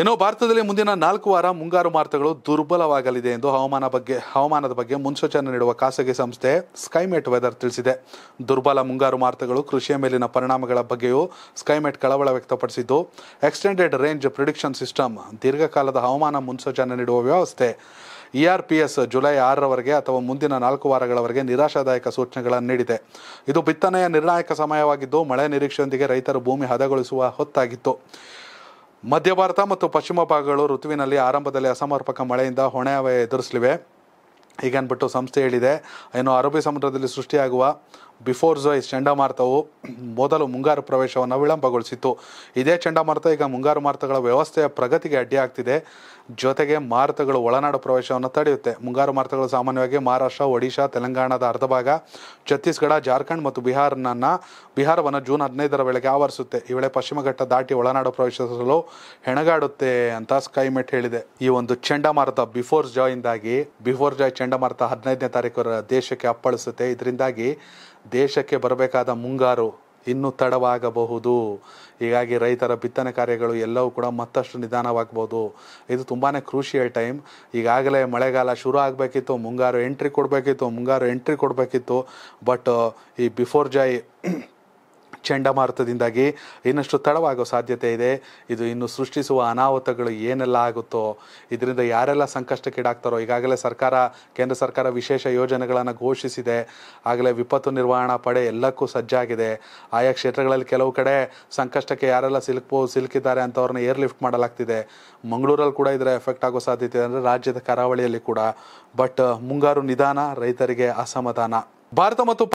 ಏನೋ ಭಾರತದಲ್ಲಿ ಮುಂದಿನ ನಾಲ್ಕು ವಾರ ಮುಂಗಾರು ಮಾರುತಗಳು ದುರ್ಬಲವಾಗಲಿದೆ ಎಂದು ಹವಾಮಾನ ಬಗ್ಗೆ ಹವಾಮಾನದ ಬಗ್ಗೆ ಮುನ್ಸೂಚನೆ ನೀಡುವ ಖಾಸಗಿ ಸಂಸ್ಥೆ ಸ್ಕೈಮೆಟ್ ವೆದರ್ ತಿಳಿಸಿದೆ ದುರ್ಬಲ ಮುಂಗಾರು ಮಾರುತಗಳು ಕೃಷಿಯ ಮೇಲಿನ ಪರಿಣಾಮಗಳ ಬಗ್ಗೆಯೂ ಸ್ಕೈಮೆಟ್ ಕಳವಳ ವ್ಯಕ್ತಪಡಿಸಿದ್ದು ಎಕ್ಸ್ಟೆಂಡೆಡ್ ರೇಂಜ್ ಪ್ರಿಡಿಕ್ಷನ್ ಸಿಸ್ಟಮ್ ದೀರ್ಘಕಾಲದ ಹವಾಮಾನ ಮುನ್ಸೂಚನೆ ನೀಡುವ ವ್ಯವಸ್ಥೆ ಇಆರ್ಪಿಎಸ್ e ಜುಲೈ ಆರರವರೆಗೆ ಅಥವಾ ಮುಂದಿನ ನಾಲ್ಕು ವಾರಗಳವರೆಗೆ ನಿರಾಶಾದಾಯಕ ಸೂಚನೆಗಳನ್ನು ನೀಡಿದೆ ಇದು ಬಿತ್ತನೆಯ ನಿರ್ಣಾಯಕ ಸಮಯವಾಗಿದ್ದು ಮಳೆ ನಿರೀಕ್ಷೆಯೊಂದಿಗೆ ರೈತರು ಭೂಮಿ ಹದಗೊಳಿಸುವ ಹೊತ್ತಾಗಿತ್ತು ಮಧ್ಯ ಭಾರತ ಮತ್ತು ಪಶ್ಚಿಮ ಭಾಗಗಳು ಋತುವಿನಲ್ಲಿ ಆರಂಭದಲ್ಲಿ ಅಸಮರ್ಪಕ ಮಳೆಯಿಂದ ಹೊಣೆ ಎದುರಿಸಲಿವೆ ಅಂದ್ಬಿಟ್ಟು ಸಂಸ್ಥೆ ಹೇಳಿದೆ ಇನ್ನು ಅರಬ್ಬಿ ಸಮುದ್ರದಲ್ಲಿ ಸೃಷ್ಟಿಯಾಗುವ ಬಿಫೋರ್ ಝೋಯ್ಸ್ ಚಂಡಮಾರುತವು ಮೊದಲು ಮುಂಗಾರು ಪ್ರವೇಶವನ್ನು ವಿಳಂಬಗೊಳಿಸಿತ್ತು ಇದೇ ಚಂಡಮಾರುತ ಈಗ ಮುಂಗಾರು ಮಾರುತಗಳ ವ್ಯವಸ್ಥೆಯ ಪ್ರಗತಿಗೆ ಅಡ್ಡಿಯಾಗ್ತಿದೆ ಜೊತೆಗೆ ಮಾರುತಗಳು ಒಳನಾಡು ಪ್ರವೇಶವನ್ನು ತಡೆಯುತ್ತೆ ಮುಂಗಾರು ಮಾರುತಗಳು ಸಾಮಾನ್ಯವಾಗಿ ಮಹಾರಾಷ್ಟ್ರ ಒಡಿಶಾ ತೆಲಂಗಾಣದ ಅರ್ಧ ಭಾಗ ಛತ್ತೀಸ್ಗಢ ಜಾರ್ಖಂಡ್ ಮತ್ತು ಬಿಹಾರನನ್ನು ಬಿಹಾರವನ್ನು ಜೂನ್ ಹದಿನೈದರ ವೇಳೆಗೆ ಆವರಿಸುತ್ತೆ ಈ ವೇಳೆ ಪಶ್ಚಿಮ ಘಟ್ಟ ದಾಟಿ ಒಳನಾಡು ಪ್ರವೇಶಿಸಲು ಹೆಣಗಾಡುತ್ತೆ ಅಂತ ಸ್ಕೈಮೆಟ್ ಹೇಳಿದೆ ಈ ಒಂದು ಚಂಡಮಾರುತ ಬಿಫೋರ್ ಜಾಯಿಂದಾಗಿ ಬಿಫೋರ್ ಜಾಯ್ ಚಂಡಮಾರುತ ಹದಿನೈದನೇ ತಾರೀಕು ದೇಶಕ್ಕೆ ಅಪ್ಪಳಿಸುತ್ತೆ ಇದರಿಂದಾಗಿ ದೇಶಕ್ಕೆ ಬರಬೇಕಾದ ಮುಂಗಾರು ಇನ್ನೂ ತಡವಾಗಬಹುದು ಹೀಗಾಗಿ ರೈತರ ಬಿತ್ತನೆ ಕಾರ್ಯಗಳು ಎಲ್ಲವೂ ಕೂಡ ಮತ್ತಷ್ಟು ನಿಧಾನವಾಗ್ಬೋದು ಇದು ತುಂಬಾ ಕ್ರೂಷಿಯಲ್ ಟೈಮ್ ಈಗಾಗಲೇ ಮಳೆಗಾಲ ಶುರು ಆಗಬೇಕಿತ್ತು ಮುಂಗಾರು ಎಂಟ್ರಿ ಕೊಡಬೇಕಿತ್ತು ಮುಂಗಾರು ಎಂಟ್ರಿ ಕೊಡಬೇಕಿತ್ತು ಬಟ್ ಈ ಬಿಫೋರ್ ಜೈ ಚಂಡಮಾರುತದಿಂದಾಗಿ ಇನ್ನಷ್ಟು ತಡವಾಗೋ ಸಾಧ್ಯತೆ ಇದೆ ಇದು ಇನ್ನು ಸೃಷ್ಟಿಸುವ ಅನಾಹುತಗಳು ಏನೆಲ್ಲ ಆಗುತ್ತೋ ಇದರಿಂದ ಯಾರೆಲ್ಲ ಸಂಕಷ್ಟಕ್ಕೀಡಾಗ್ತಾರೋ ಈಗಾಗಲೇ ಸರ್ಕಾರ ಕೇಂದ್ರ ಸರ್ಕಾರ ವಿಶೇಷ ಯೋಜನೆಗಳನ್ನು ಘೋಷಿಸಿದೆ ಆಗಲೇ ವಿಪತ್ತು ನಿರ್ವಹಣಾ ಪಡೆ ಎಲ್ಲಕ್ಕೂ ಸಜ್ಜಾಗಿದೆ ಆಯಾ ಕ್ಷೇತ್ರಗಳಲ್ಲಿ ಕೆಲವು ಕಡೆ ಸಂಕಷ್ಟಕ್ಕೆ ಯಾರೆಲ್ಲ ಸಿಲುಕೋ ಸಿಲುಕಿದ್ದಾರೆ ಅಂಥವ್ರನ್ನ ಏರ್ ಲಿಫ್ಟ್ ಮಾಡಲಾಗ್ತಿದೆ ಮಂಗಳೂರಲ್ಲಿ ಕೂಡ ಇದರ ಎಫೆಕ್ಟ್ ಆಗೋ ಸಾಧ್ಯತೆ ಇದೆ ಅಂದರೆ ರಾಜ್ಯದ ಕರಾವಳಿಯಲ್ಲಿ ಕೂಡ ಬಟ್ ಮುಂಗಾರು ನಿಧಾನ ರೈತರಿಗೆ ಅಸಮಾಧಾನ ಭಾರತ ಮತ್ತು